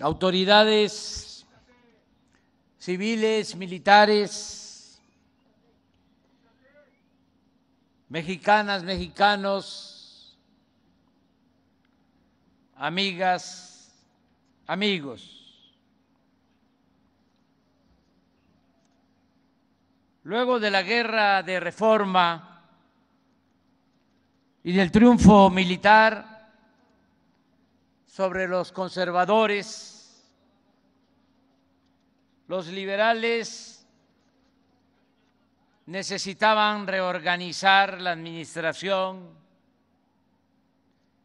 autoridades civiles, militares, mexicanas, mexicanos, amigas, amigos. Luego de la guerra de reforma y del triunfo militar, sobre los conservadores, los liberales necesitaban reorganizar la administración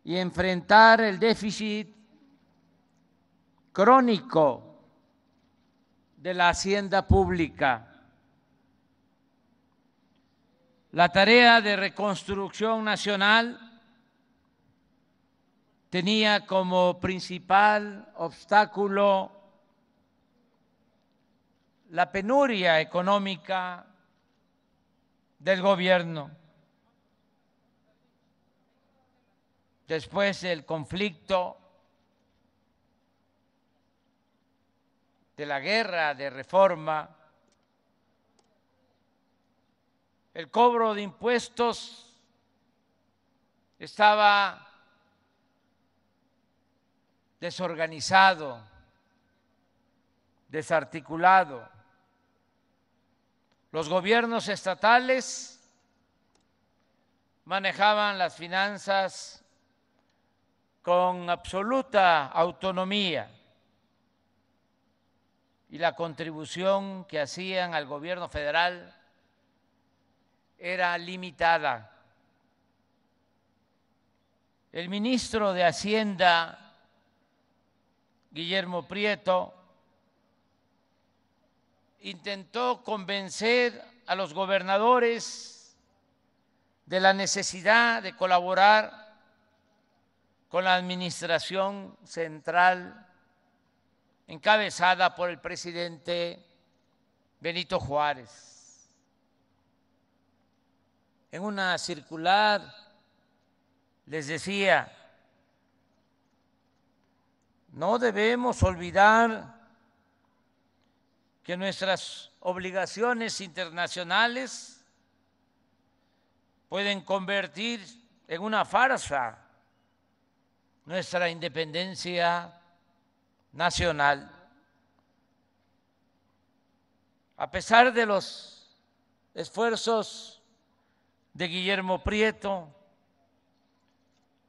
y enfrentar el déficit crónico de la hacienda pública. La tarea de reconstrucción nacional tenía como principal obstáculo la penuria económica del gobierno. Después del conflicto de la guerra de reforma, el cobro de impuestos estaba desorganizado, desarticulado. Los gobiernos estatales manejaban las finanzas con absoluta autonomía y la contribución que hacían al gobierno federal era limitada. El ministro de Hacienda Guillermo Prieto, intentó convencer a los gobernadores de la necesidad de colaborar con la administración central encabezada por el presidente Benito Juárez. En una circular les decía, no debemos olvidar que nuestras obligaciones internacionales pueden convertir en una farsa nuestra independencia nacional. A pesar de los esfuerzos de Guillermo Prieto,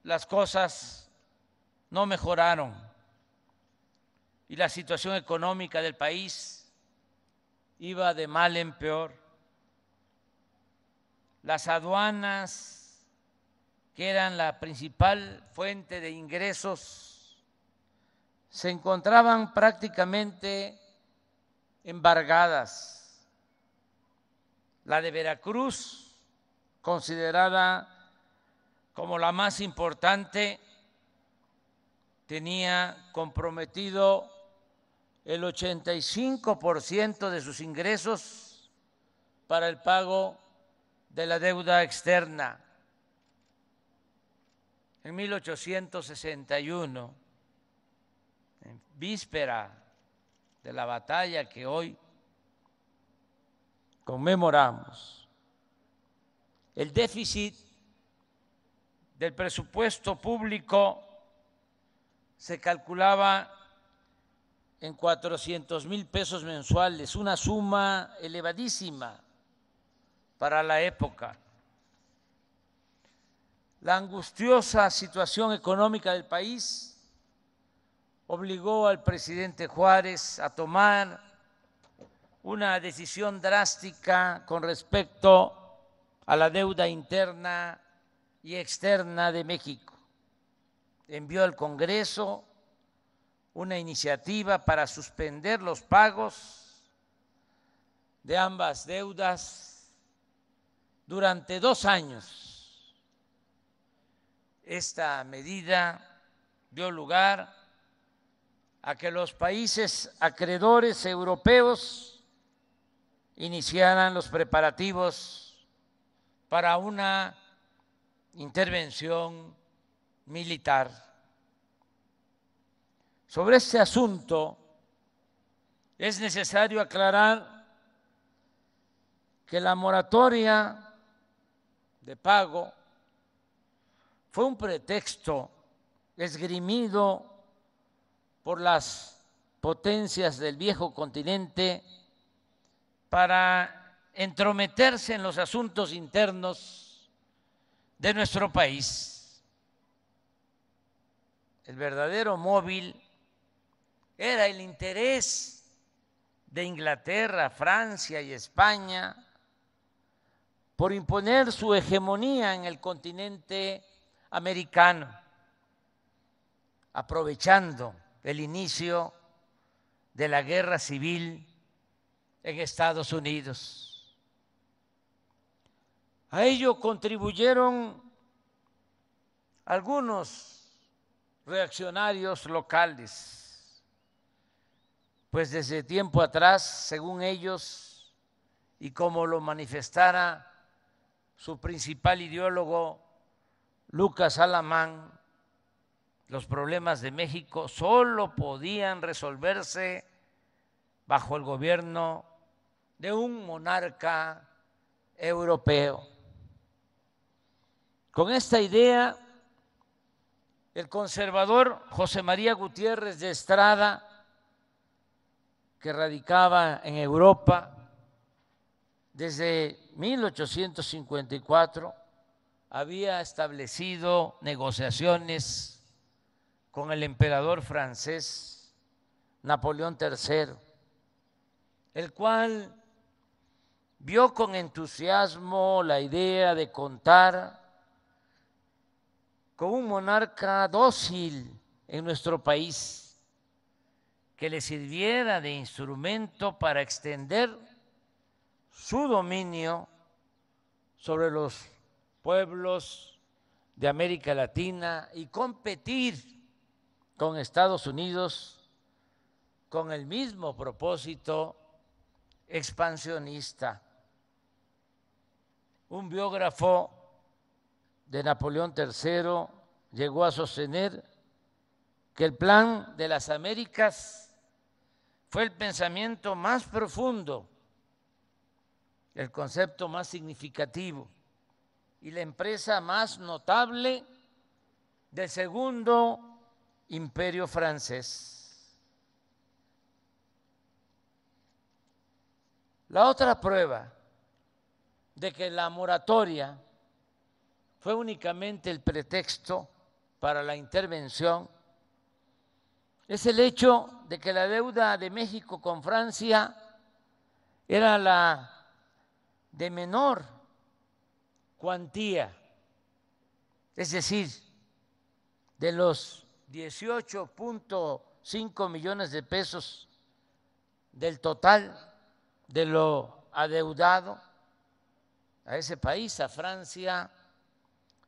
las cosas no mejoraron y la situación económica del país iba de mal en peor. Las aduanas, que eran la principal fuente de ingresos, se encontraban prácticamente embargadas. La de Veracruz, considerada como la más importante, tenía comprometido el 85% de sus ingresos para el pago de la deuda externa. En 1861, en víspera de la batalla que hoy conmemoramos, el déficit del presupuesto público se calculaba en 400 mil pesos mensuales, una suma elevadísima para la época. La angustiosa situación económica del país obligó al presidente Juárez a tomar una decisión drástica con respecto a la deuda interna y externa de México. Envió al Congreso una iniciativa para suspender los pagos de ambas deudas durante dos años. Esta medida dio lugar a que los países acreedores europeos iniciaran los preparativos para una intervención militar sobre este asunto es necesario aclarar que la moratoria de pago fue un pretexto esgrimido por las potencias del viejo continente para entrometerse en los asuntos internos de nuestro país. El verdadero móvil era el interés de Inglaterra, Francia y España por imponer su hegemonía en el continente americano, aprovechando el inicio de la guerra civil en Estados Unidos. A ello contribuyeron algunos reaccionarios locales pues desde tiempo atrás, según ellos, y como lo manifestara su principal ideólogo, Lucas Alamán, los problemas de México solo podían resolverse bajo el gobierno de un monarca europeo. Con esta idea, el conservador José María Gutiérrez de Estrada que radicaba en Europa desde 1854 había establecido negociaciones con el emperador francés Napoleón III, el cual vio con entusiasmo la idea de contar con un monarca dócil en nuestro país que le sirviera de instrumento para extender su dominio sobre los pueblos de América Latina y competir con Estados Unidos con el mismo propósito expansionista. Un biógrafo de Napoleón III llegó a sostener que el plan de las Américas fue el pensamiento más profundo, el concepto más significativo y la empresa más notable del segundo imperio francés. La otra prueba de que la moratoria fue únicamente el pretexto para la intervención es el hecho de que la deuda de México con Francia era la de menor cuantía, es decir, de los 18.5 millones de pesos del total de lo adeudado a ese país, a Francia,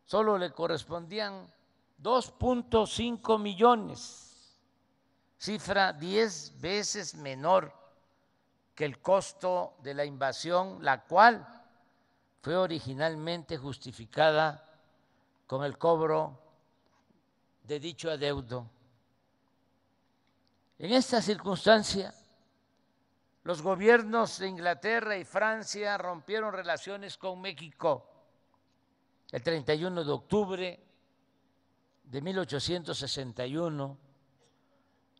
solo le correspondían 2.5 millones cifra 10 veces menor que el costo de la invasión, la cual fue originalmente justificada con el cobro de dicho adeudo. En esta circunstancia, los gobiernos de Inglaterra y Francia rompieron relaciones con México el 31 de octubre de 1861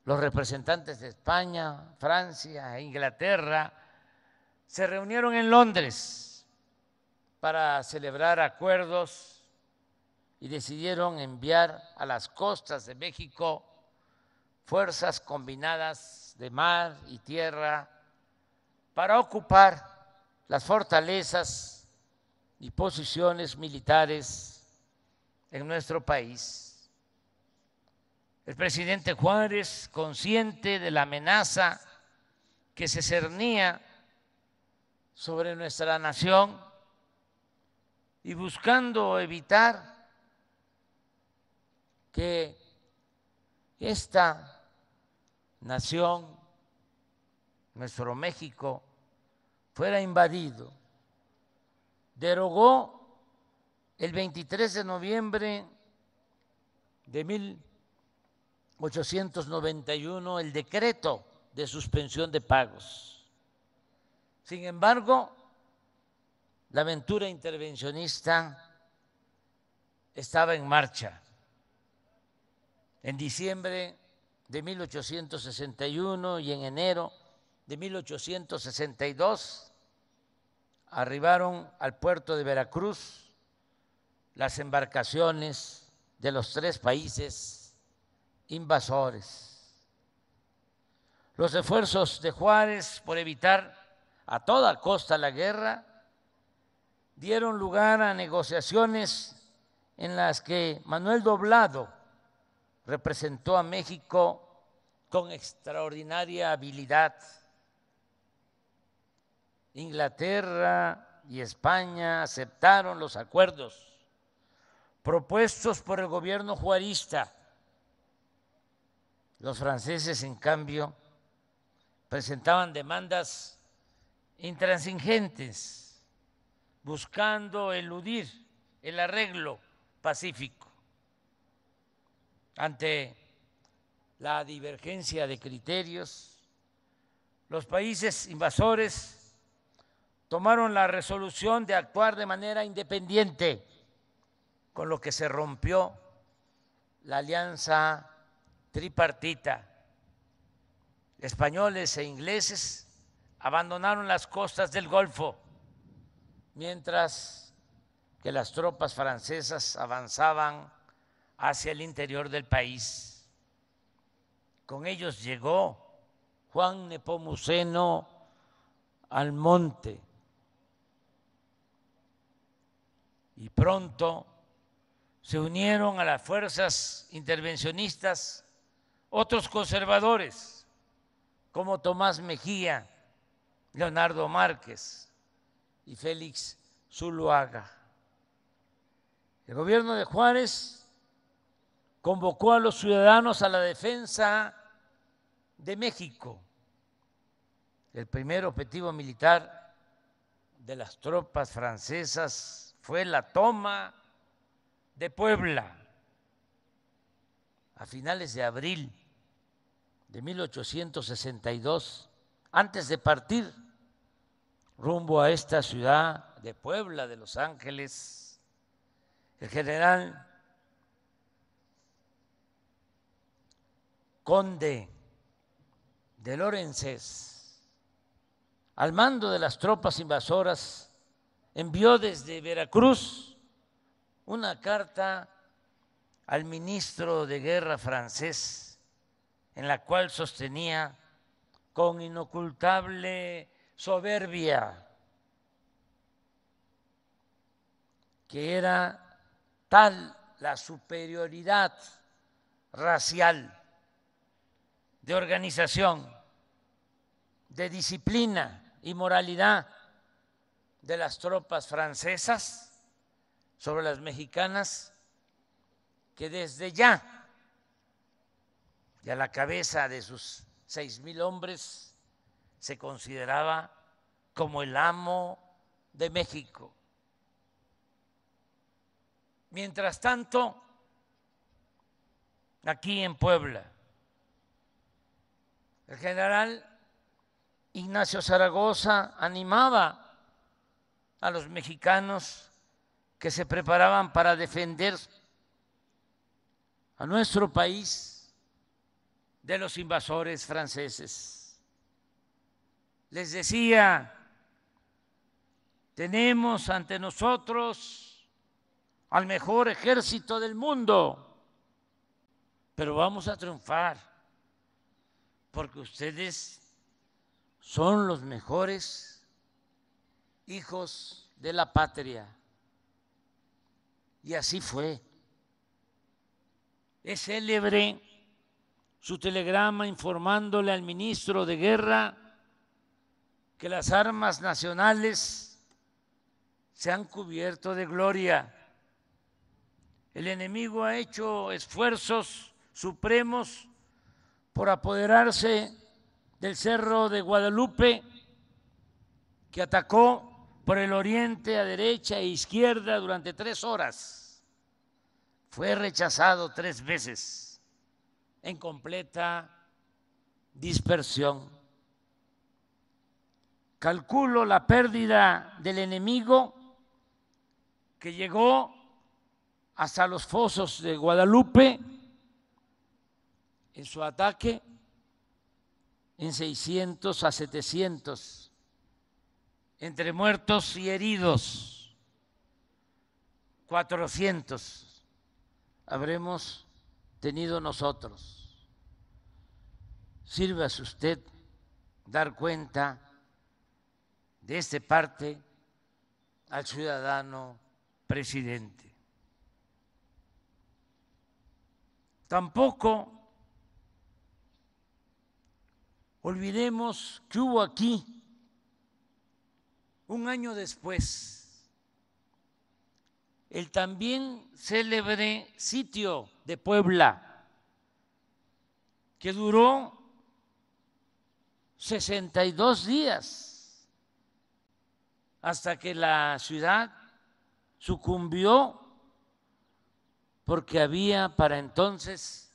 los representantes de España, Francia, e Inglaterra, se reunieron en Londres para celebrar acuerdos y decidieron enviar a las costas de México fuerzas combinadas de mar y tierra para ocupar las fortalezas y posiciones militares en nuestro país el presidente Juárez, consciente de la amenaza que se cernía sobre nuestra nación y buscando evitar que esta nación, nuestro México, fuera invadido, derogó el 23 de noviembre de mil 891 el decreto de suspensión de pagos. Sin embargo, la aventura intervencionista estaba en marcha. En diciembre de 1861 y en enero de 1862 arribaron al puerto de Veracruz las embarcaciones de los tres países invasores. Los esfuerzos de Juárez por evitar a toda costa la guerra dieron lugar a negociaciones en las que Manuel Doblado representó a México con extraordinaria habilidad. Inglaterra y España aceptaron los acuerdos propuestos por el gobierno juarista los franceses, en cambio, presentaban demandas intransigentes, buscando eludir el arreglo pacífico ante la divergencia de criterios. Los países invasores tomaron la resolución de actuar de manera independiente, con lo que se rompió la alianza tripartita. Españoles e ingleses abandonaron las costas del Golfo, mientras que las tropas francesas avanzaban hacia el interior del país. Con ellos llegó Juan Nepomuceno al monte y pronto se unieron a las fuerzas intervencionistas otros conservadores, como Tomás Mejía, Leonardo Márquez y Félix Zuluaga. El gobierno de Juárez convocó a los ciudadanos a la defensa de México, el primer objetivo militar de las tropas francesas fue la toma de Puebla a finales de abril de 1862, antes de partir rumbo a esta ciudad de Puebla, de Los Ángeles, el general conde de Lorences, al mando de las tropas invasoras, envió desde Veracruz una carta al ministro de guerra francés, en la cual sostenía con inocultable soberbia que era tal la superioridad racial de organización, de disciplina y moralidad de las tropas francesas sobre las mexicanas que desde ya, y a la cabeza de sus seis mil hombres, se consideraba como el amo de México. Mientras tanto, aquí en Puebla, el general Ignacio Zaragoza animaba a los mexicanos que se preparaban para defender a nuestro país de los invasores franceses. Les decía, tenemos ante nosotros al mejor ejército del mundo, pero vamos a triunfar porque ustedes son los mejores hijos de la patria. Y así fue. Es célebre su telegrama informándole al ministro de Guerra que las armas nacionales se han cubierto de gloria. El enemigo ha hecho esfuerzos supremos por apoderarse del Cerro de Guadalupe, que atacó por el oriente a derecha e izquierda durante tres horas fue rechazado tres veces en completa dispersión. Calculo la pérdida del enemigo que llegó hasta los fosos de Guadalupe en su ataque en 600 a 700 entre muertos y heridos, 400 habremos tenido nosotros. Sírvase usted dar cuenta de este parte al ciudadano presidente. Tampoco olvidemos que hubo aquí, un año después, el también célebre sitio de Puebla, que duró 62 días hasta que la ciudad sucumbió porque había para entonces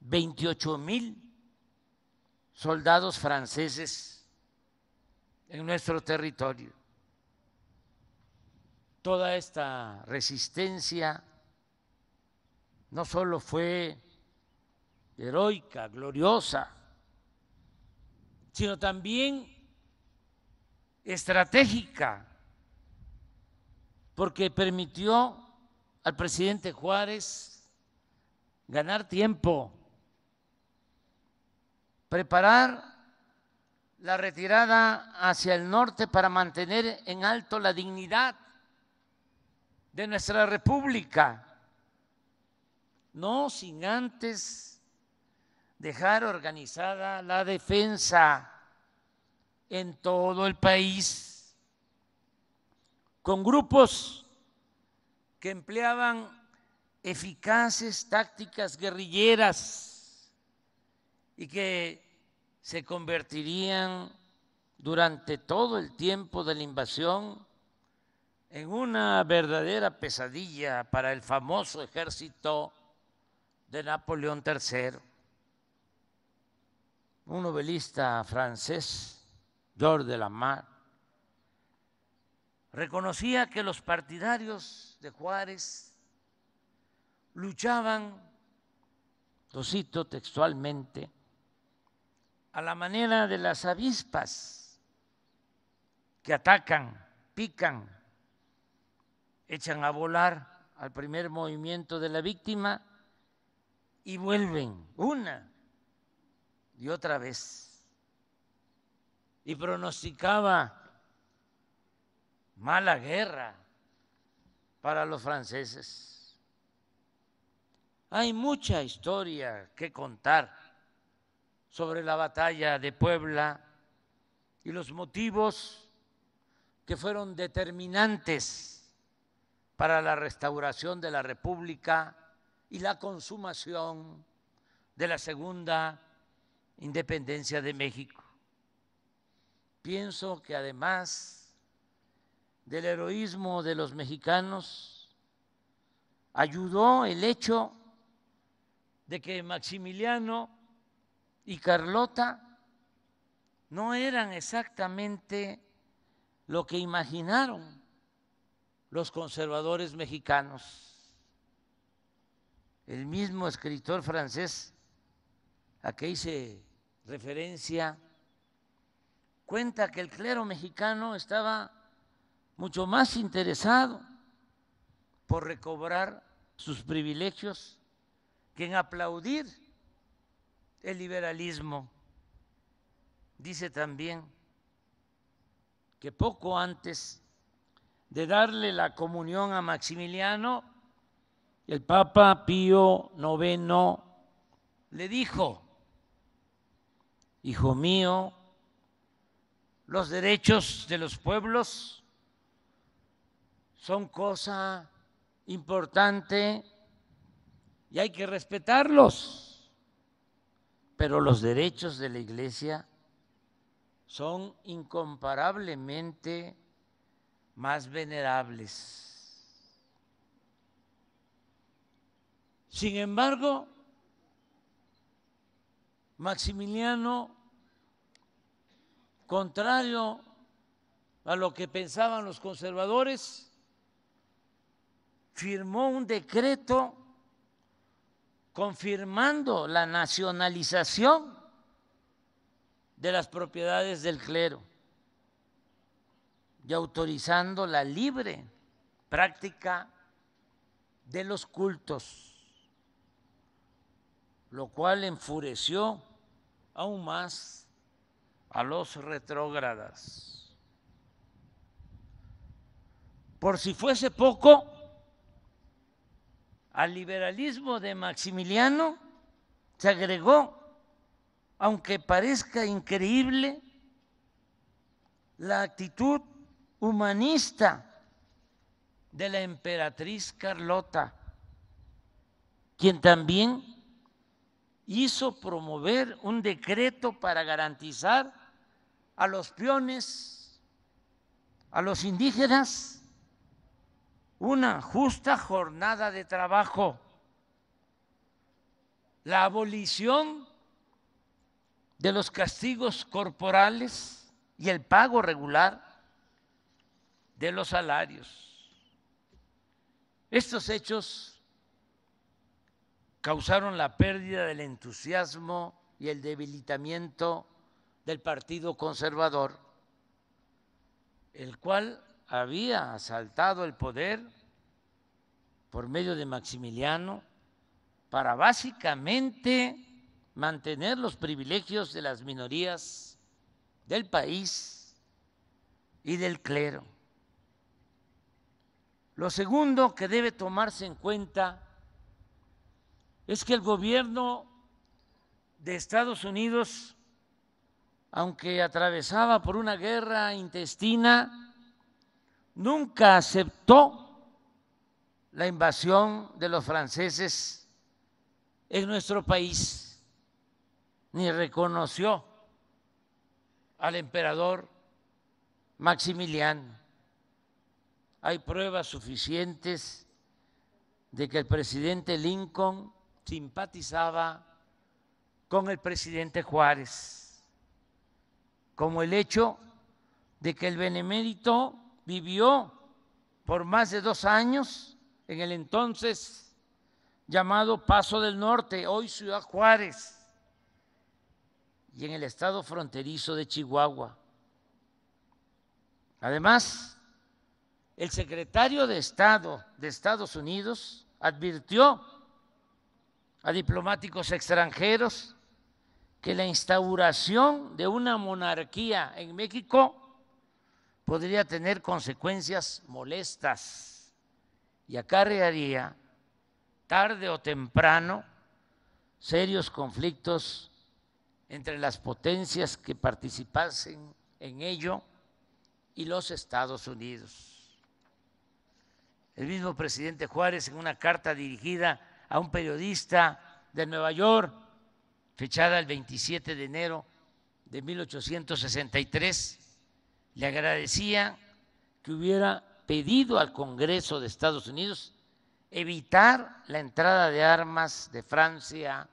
28 mil soldados franceses en nuestro territorio toda esta resistencia no solo fue heroica, gloriosa, sino también estratégica, porque permitió al presidente Juárez ganar tiempo, preparar la retirada hacia el norte para mantener en alto la dignidad de nuestra república, no sin antes dejar organizada la defensa en todo el país con grupos que empleaban eficaces tácticas guerrilleras y que se convertirían durante todo el tiempo de la invasión en una verdadera pesadilla para el famoso ejército de Napoleón III, un novelista francés, Dor de la Mar, reconocía que los partidarios de Juárez luchaban, lo cito textualmente, a la manera de las avispas que atacan, pican echan a volar al primer movimiento de la víctima y vuelven una y otra vez. Y pronosticaba mala guerra para los franceses. Hay mucha historia que contar sobre la batalla de Puebla y los motivos que fueron determinantes para la restauración de la República y la consumación de la segunda independencia de México. Pienso que además del heroísmo de los mexicanos, ayudó el hecho de que Maximiliano y Carlota no eran exactamente lo que imaginaron los conservadores mexicanos. El mismo escritor francés a que hice referencia cuenta que el clero mexicano estaba mucho más interesado por recobrar sus privilegios que en aplaudir el liberalismo. Dice también que poco antes de darle la comunión a Maximiliano, el Papa Pío IX le dijo, Hijo mío, los derechos de los pueblos son cosa importante y hay que respetarlos, pero los derechos de la iglesia son incomparablemente más venerables. Sin embargo, Maximiliano, contrario a lo que pensaban los conservadores, firmó un decreto confirmando la nacionalización de las propiedades del clero y autorizando la libre práctica de los cultos, lo cual enfureció aún más a los retrógradas. Por si fuese poco, al liberalismo de Maximiliano se agregó, aunque parezca increíble, la actitud humanista de la emperatriz Carlota, quien también hizo promover un decreto para garantizar a los peones, a los indígenas, una justa jornada de trabajo, la abolición de los castigos corporales y el pago regular de los salarios. Estos hechos causaron la pérdida del entusiasmo y el debilitamiento del Partido Conservador, el cual había asaltado el poder por medio de Maximiliano para básicamente mantener los privilegios de las minorías del país y del clero. Lo segundo que debe tomarse en cuenta es que el gobierno de Estados Unidos, aunque atravesaba por una guerra intestina, nunca aceptó la invasión de los franceses en nuestro país, ni reconoció al emperador Maximiliano hay pruebas suficientes de que el presidente Lincoln simpatizaba con el presidente Juárez, como el hecho de que el benemérito vivió por más de dos años en el entonces llamado Paso del Norte, hoy Ciudad Juárez, y en el estado fronterizo de Chihuahua. Además, el secretario de Estado de Estados Unidos advirtió a diplomáticos extranjeros que la instauración de una monarquía en México podría tener consecuencias molestas y acarrearía tarde o temprano serios conflictos entre las potencias que participasen en ello y los Estados Unidos el mismo presidente Juárez en una carta dirigida a un periodista de Nueva York, fechada el 27 de enero de 1863, le agradecía que hubiera pedido al Congreso de Estados Unidos evitar la entrada de armas de Francia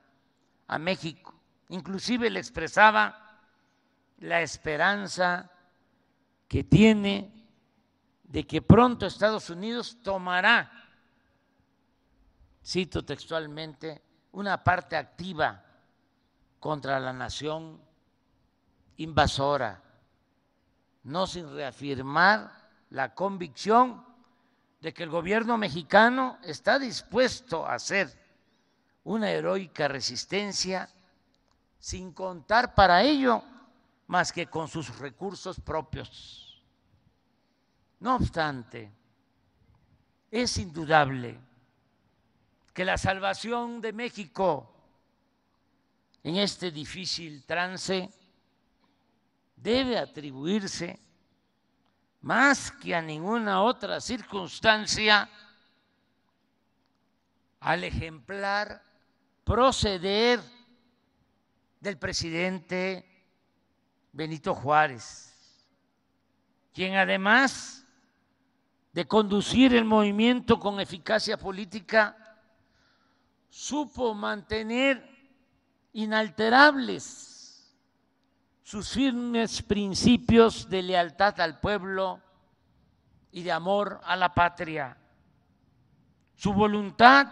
a México. Inclusive le expresaba la esperanza que tiene de que pronto Estados Unidos tomará, cito textualmente, una parte activa contra la nación invasora, no sin reafirmar la convicción de que el gobierno mexicano está dispuesto a hacer una heroica resistencia sin contar para ello más que con sus recursos propios. No obstante, es indudable que la salvación de México en este difícil trance debe atribuirse más que a ninguna otra circunstancia al ejemplar proceder del presidente Benito Juárez, quien además de conducir el movimiento con eficacia política, supo mantener inalterables sus firmes principios de lealtad al pueblo y de amor a la patria. Su voluntad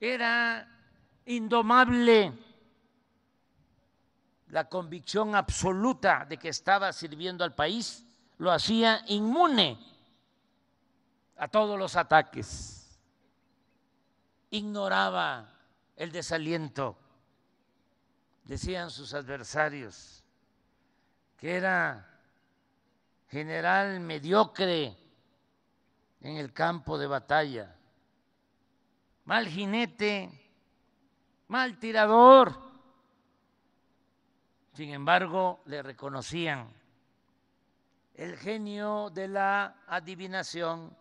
era indomable, la convicción absoluta de que estaba sirviendo al país lo hacía inmune a todos los ataques, ignoraba el desaliento, decían sus adversarios, que era general mediocre en el campo de batalla, mal jinete, mal tirador. Sin embargo, le reconocían el genio de la adivinación,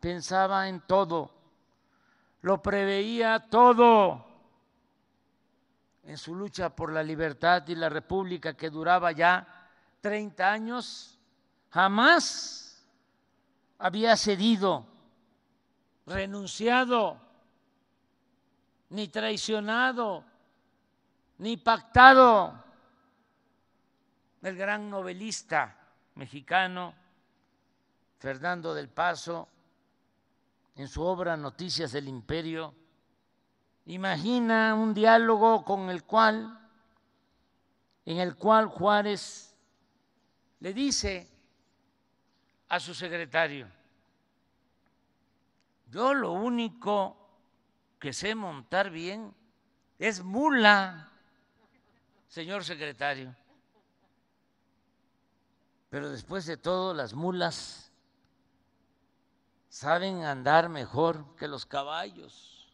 Pensaba, en todo, lo preveía todo en su lucha por la libertad y la república que duraba ya 30 años, jamás había cedido, renunciado, ni traicionado, ni pactado. El gran novelista mexicano Fernando del Paso en su obra Noticias del Imperio, imagina un diálogo con el cual, en el cual Juárez le dice a su secretario, yo lo único que sé montar bien es mula, señor secretario. Pero después de todo, las mulas saben andar mejor que los caballos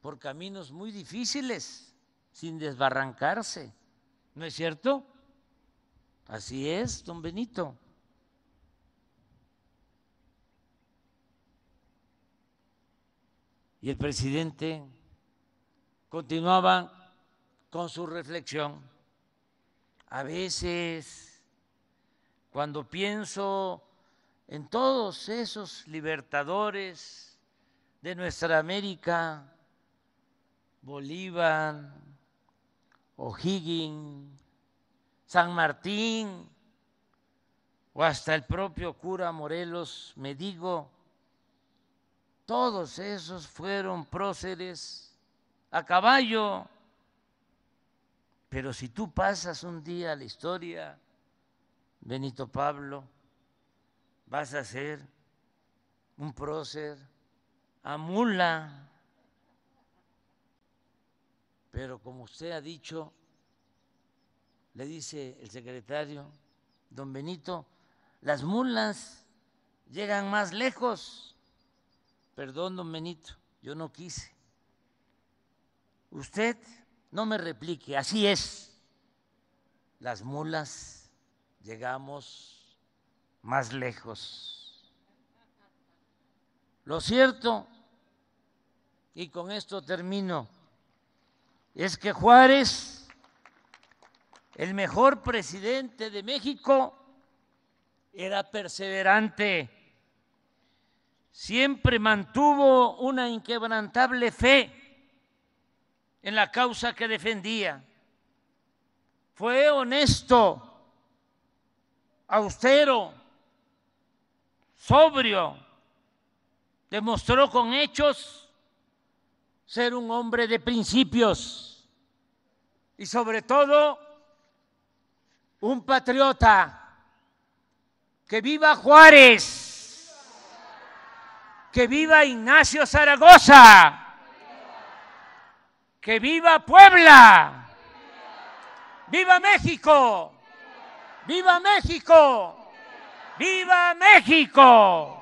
por caminos muy difíciles, sin desbarrancarse. ¿No es cierto? Así es, don Benito. Y el presidente continuaba con su reflexión. A veces, cuando pienso en todos esos libertadores de nuestra América, Bolívar, O'Higgins, San Martín, o hasta el propio cura Morelos me digo, todos esos fueron próceres a caballo. Pero si tú pasas un día a la historia, Benito Pablo, vas a ser un prócer a mula. Pero como usted ha dicho, le dice el secretario, don Benito, las mulas llegan más lejos. Perdón, don Benito, yo no quise. Usted no me replique, así es. Las mulas llegamos más lejos. Lo cierto, y con esto termino, es que Juárez, el mejor presidente de México, era perseverante, siempre mantuvo una inquebrantable fe en la causa que defendía, fue honesto, austero, sobrio, demostró con hechos ser un hombre de principios y sobre todo un patriota. Que viva Juárez, que viva Ignacio Zaragoza, que viva Puebla, viva México, viva México. ¡Viva México!